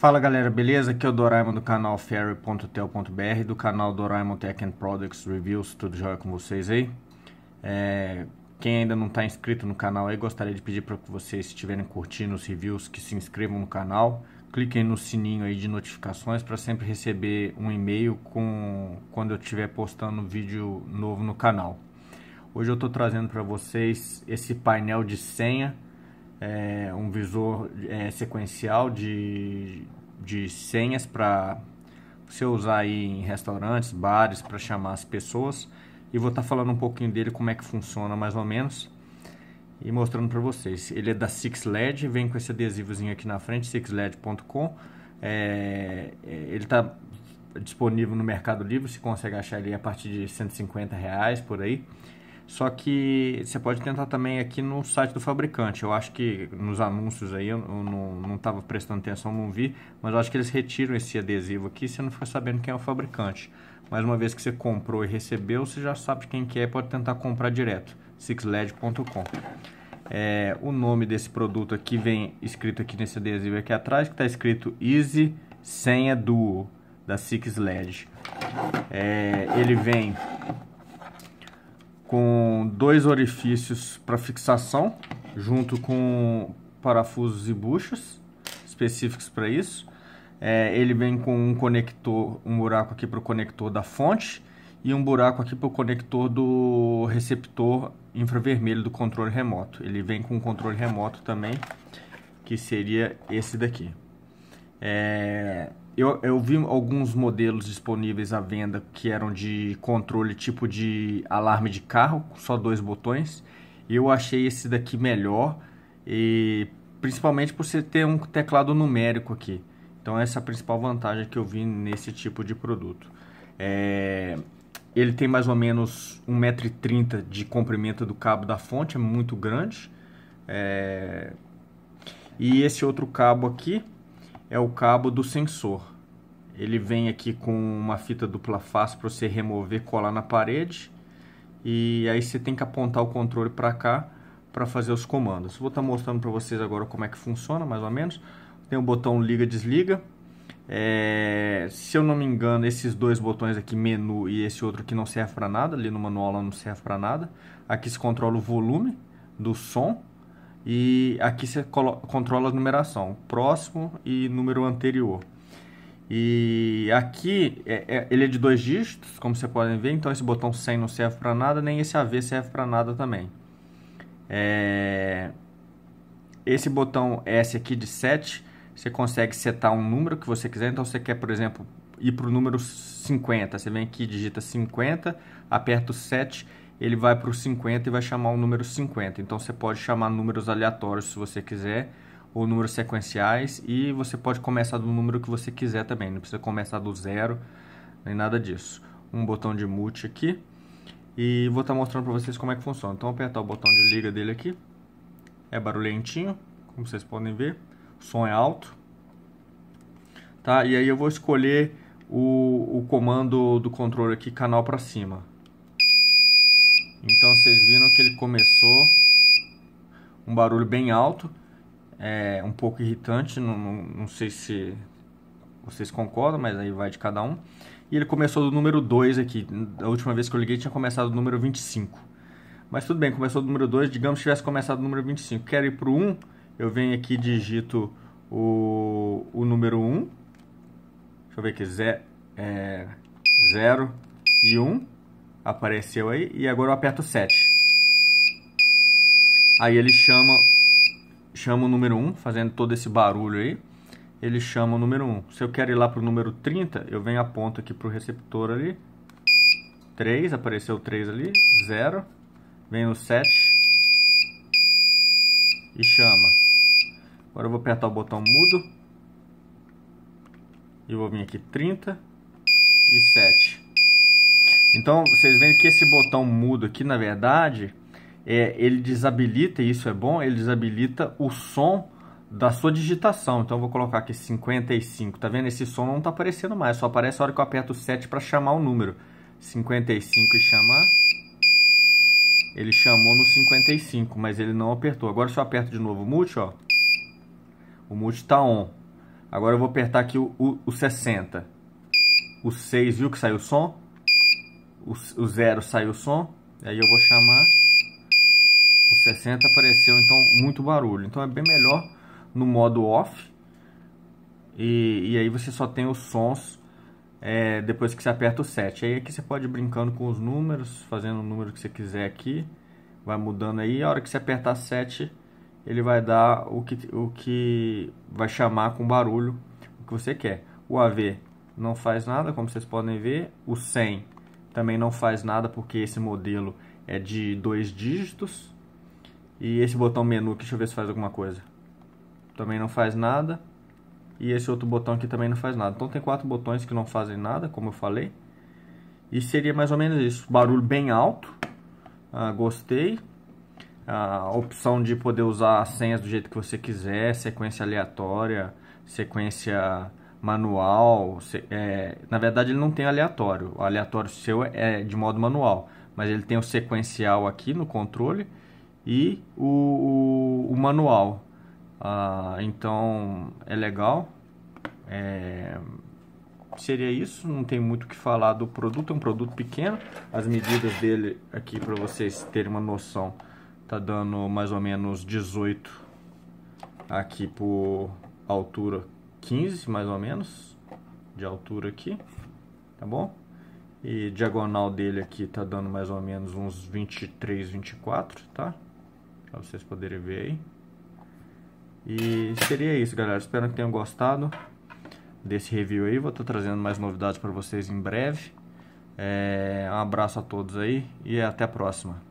Fala galera, beleza? Aqui é o Doraemon do canal Fairy.tel.br, do canal Doraemon Tech and Products Reviews, tudo jóia com vocês aí? É, quem ainda não está inscrito no canal aí, gostaria de pedir para que vocês estiverem curtindo os reviews, que se inscrevam no canal, cliquem no sininho aí de notificações para sempre receber um e-mail com quando eu estiver postando vídeo novo no canal. Hoje eu estou trazendo para vocês esse painel de senha, é, um visor é, sequencial de, de senhas para você usar aí em restaurantes, bares para chamar as pessoas. E vou estar tá falando um pouquinho dele, como é que funciona mais ou menos. E mostrando para vocês. Ele é da Six LED, vem com esse adesivozinho aqui na frente, sixled.com. É, é, ele está disponível no Mercado Livre, se consegue achar ele a partir de 150 reais por aí. Só que você pode tentar também aqui no site do fabricante. Eu acho que nos anúncios aí eu não estava prestando atenção, não vi, mas eu acho que eles retiram esse adesivo aqui, você não fica sabendo quem é o fabricante. Mas uma vez que você comprou e recebeu, você já sabe quem que é, pode tentar comprar direto. sixled.com. É, o nome desse produto aqui vem escrito aqui nesse adesivo aqui atrás, que está escrito Easy Senha Duo da Sixled. É, ele vem com dois orifícios para fixação, junto com parafusos e buchas específicos para isso. É, ele vem com um conector, um buraco aqui para o conector da fonte e um buraco aqui para o conector do receptor infravermelho do controle remoto. Ele vem com um controle remoto também, que seria esse daqui. É, eu, eu vi alguns modelos disponíveis à venda que eram de controle tipo de alarme de carro, só dois botões. Eu achei esse daqui melhor, e principalmente por você ter um teclado numérico aqui. Então essa é a principal vantagem que eu vi nesse tipo de produto. É, ele tem mais ou menos 1,30m de comprimento do cabo da fonte, é muito grande. É, e esse outro cabo aqui, é o cabo do sensor. Ele vem aqui com uma fita dupla face para você remover, colar na parede. E aí você tem que apontar o controle para cá para fazer os comandos. Vou estar tá mostrando para vocês agora como é que funciona, mais ou menos. Tem o botão liga desliga. É, se eu não me engano, esses dois botões aqui, menu e esse outro que não serve para nada, ali no manual não serve para nada. Aqui se controla o volume do som e aqui você controla a numeração, próximo e número anterior. E aqui é, é, ele é de dois dígitos, como vocês podem ver, então esse botão 100 não serve para nada, nem esse AV serve para nada também. É... Esse botão S aqui de 7, você consegue setar um número que você quiser, então você quer, por exemplo, ir para o número 50, você vem aqui digita 50, aperta o 7 ele vai para o 50 e vai chamar o número 50. Então você pode chamar números aleatórios se você quiser, ou números sequenciais, e você pode começar do número que você quiser também, não precisa começar do zero, nem nada disso. Um botão de mute aqui, e vou estar tá mostrando para vocês como é que funciona. Então apertar o botão de liga dele aqui, é barulhentinho, como vocês podem ver, o som é alto. Tá? E aí eu vou escolher o, o comando do controle aqui, canal para cima. Então vocês viram que ele começou um barulho bem alto, é, um pouco irritante, não, não, não sei se vocês concordam, mas aí vai de cada um. E ele começou do número 2 aqui. a última vez que eu liguei tinha começado do número 25. Mas tudo bem, começou do número 2, digamos que tivesse começado do número 25. Quero ir para o 1, eu venho aqui e digito o, o número 1. Deixa eu ver aqui, 0 é, e 1. Um apareceu aí, e agora eu aperto 7. Aí ele chama, chama o número 1, fazendo todo esse barulho aí, ele chama o número 1. Se eu quero ir lá para o número 30, eu venho aponto aqui para o receptor ali, 3, apareceu 3 ali, 0, vem no 7 e chama. Agora eu vou apertar o botão mudo, e vou vir aqui 30 e 7. Então, vocês veem que esse botão mudo aqui, na verdade, é, ele desabilita, e isso é bom, ele desabilita o som da sua digitação. Então, eu vou colocar aqui 55. Tá vendo? Esse som não tá aparecendo mais, só aparece a hora que eu aperto o 7 para chamar o número. 55 e chamar. Ele chamou no 55, mas ele não apertou. Agora, se eu aperto de novo o mute, ó, o mute tá on. Agora eu vou apertar aqui o, o, o 60. O 6, viu que saiu o som? o, zero saiu o som, aí eu vou chamar, o 60 apareceu então muito barulho. Então é bem melhor no modo off, e, e aí você só tem os sons é, depois que você aperta o 7. Aí aqui você pode ir brincando com os números, fazendo o número que você quiser aqui, vai mudando aí, a hora que você apertar 7 ele vai dar o que, o que vai chamar com barulho o que você quer. O AV não faz nada, como vocês podem ver, o 100 também não faz nada porque esse modelo é de dois dígitos. E esse botão menu aqui, deixa eu ver se faz alguma coisa. Também não faz nada. E esse outro botão aqui também não faz nada. Então tem quatro botões que não fazem nada, como eu falei. E seria mais ou menos isso. Barulho bem alto. Ah, gostei. A opção de poder usar as senhas do jeito que você quiser, sequência aleatória, sequência manual. É, na verdade, ele não tem aleatório. O aleatório seu é de modo manual, mas ele tem o sequencial aqui no controle e o, o, o manual. Ah, então é legal. É, seria isso. Não tem muito o que falar do produto. É um produto pequeno. As medidas dele aqui para vocês terem uma noção. Tá dando mais ou menos 18 aqui por altura 15 mais ou menos de altura aqui, tá bom? E diagonal dele aqui tá dando mais ou menos uns 23, 24, tá? Pra vocês poderem ver aí. E seria isso, galera. Espero que tenham gostado desse review aí. Vou estar tá trazendo mais novidades para vocês em breve. É, um abraço a todos aí e até a próxima.